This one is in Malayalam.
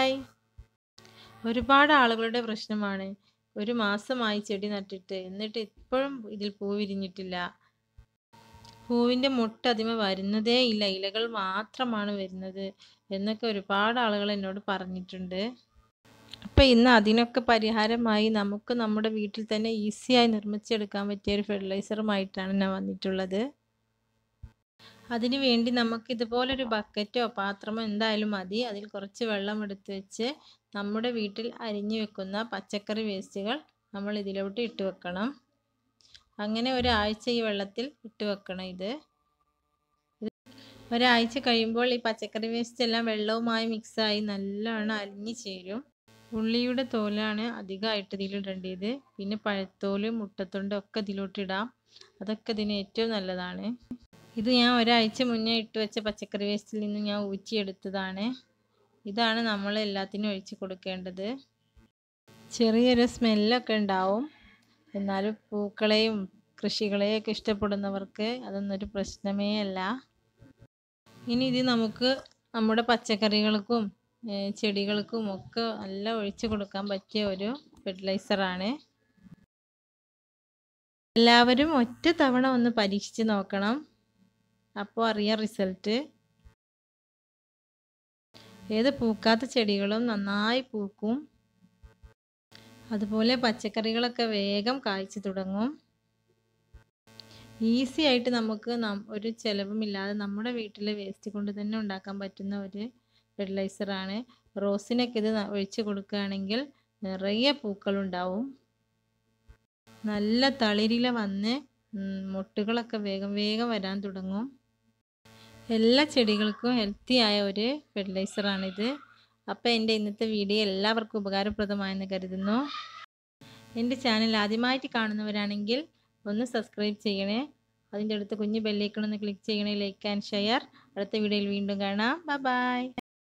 ഹായ് ഒരുപാട് ആളുകളുടെ പ്രശ്നമാണ് ഒരു മാസമായി ചെടി നട്ടിട്ട് എന്നിട്ട് ഇപ്പോഴും ഇതിൽ പൂവിരിഞ്ഞിട്ടില്ല പൂവിൻ്റെ മുട്ട അതിമ വരുന്നതേ ഇല്ല ഇലകൾ മാത്രമാണ് വരുന്നത് എന്നൊക്കെ ഒരുപാട് ആളുകൾ എന്നോട് പറഞ്ഞിട്ടുണ്ട് അപ്പം ഇന്ന് അതിനൊക്കെ പരിഹാരമായി നമുക്ക് നമ്മുടെ വീട്ടിൽ തന്നെ ഈസിയായി നിർമ്മിച്ചെടുക്കാൻ പറ്റിയ ഒരു ഫെർട്ടിലൈസറുമായിട്ടാണ് ഞാൻ വന്നിട്ടുള്ളത് അതിനു വേണ്ടി നമുക്ക് ഇതുപോലൊരു ബക്കറ്റോ പാത്രമോ എന്തായാലും മതി അതിൽ കുറച്ച് വെള്ളം എടുത്ത് വെച്ച് നമ്മുടെ വീട്ടിൽ അരിഞ്ഞു വെക്കുന്ന പച്ചക്കറി വേസ്റ്റുകൾ നമ്മൾ ഇതിലോട്ട് ഇട്ട് വെക്കണം അങ്ങനെ ഒരാഴ്ച ഈ വെള്ളത്തിൽ ഇട്ട് വെക്കണം ഇത് ഒരാഴ്ച കഴിയുമ്പോൾ ഈ പച്ചക്കറി വേസ്റ്റ് എല്ലാം വെള്ളവുമായി മിക്സായി നല്ലോണം അലിഞ്ഞു ചേരും ഉള്ളിയുടെ തോലാണ് അധികമായിട്ട് ഇതിലിടേണ്ടത് പിന്നെ പഴത്തോലും മുട്ടത്തോണ്ടും ഒക്കെ ഇതിലോട്ടിടാം ഇടാം അതൊക്കെ ഇതിന് ഏറ്റവും നല്ലതാണ് ഇത് ഞാൻ ഒരാഴ്ച മുന്നേ ഇട്ട് വെച്ച പച്ചക്കറി വേസ്റ്റിൽ നിന്ന് ഞാൻ ഊറ്റിയെടുത്തതാണ് ഇതാണ് നമ്മൾ എല്ലാത്തിനും ഒഴിച്ച് കൊടുക്കേണ്ടത് ചെറിയൊരു സ്മെല്ലൊക്കെ ഉണ്ടാവും എന്നാലും പൂക്കളെയും കൃഷികളെയൊക്കെ ഇഷ്ടപ്പെടുന്നവർക്ക് അതൊന്നൊരു പ്രശ്നമേ അല്ല ഇനി ഇത് നമുക്ക് നമ്മുടെ പച്ചക്കറികൾക്കും ചെടികൾക്കും ഒക്കെ നല്ല ഒഴിച്ചു കൊടുക്കാൻ പറ്റിയ ഒരു ഫെർട്ടിലൈസറാണ് എല്ലാവരും ഒറ്റ തവണ ഒന്ന് പരീക്ഷിച്ച് നോക്കണം അപ്പോൾ അറിയാം റിസൾട്ട് ഏത് പൂക്കാത്ത ചെടികളും നന്നായി പൂക്കും അതുപോലെ പച്ചക്കറികളൊക്കെ വേഗം കായ്ച്ച് തുടങ്ങും ഈസി ആയിട്ട് നമുക്ക് ഒരു ചിലവുമില്ലാതെ നമ്മുടെ വീട്ടിലെ വേസ്റ്റ് കൊണ്ട് തന്നെ ഉണ്ടാക്കാൻ പറ്റുന്ന ഒരു ഫെർട്ടിലൈസറാണ് റോസിനൊക്കെ ഇത് ഒഴിച്ച് കൊടുക്കുകയാണെങ്കിൽ നിറയെ പൂക്കളുണ്ടാവും നല്ല തളിരില വന്ന് മുട്ടുകളൊക്കെ വേഗം വേഗം വരാൻ തുടങ്ങും എല്ലാ ചെടികൾക്കും ഹെൽത്തി ആയ ഒരു ഫെർട്ടിലൈസറാണിത് അപ്പോൾ എൻ്റെ ഇന്നത്തെ വീഡിയോ എല്ലാവർക്കും ഉപകാരപ്രദമായെന്ന് കരുതുന്നു എൻ്റെ ചാനൽ ആദ്യമായിട്ട് കാണുന്നവരാണെങ്കിൽ ഒന്ന് സബ്സ്ക്രൈബ് ചെയ്യണേ അതിൻ്റെ അടുത്ത് കുഞ്ഞ് ബെല്ലൈക്കണമെന്ന് ക്ലിക്ക് ചെയ്യണേ ലൈക്ക് ആൻഡ് ഷെയർ അടുത്ത വീഡിയോയിൽ വീണ്ടും കാണാം ബൈ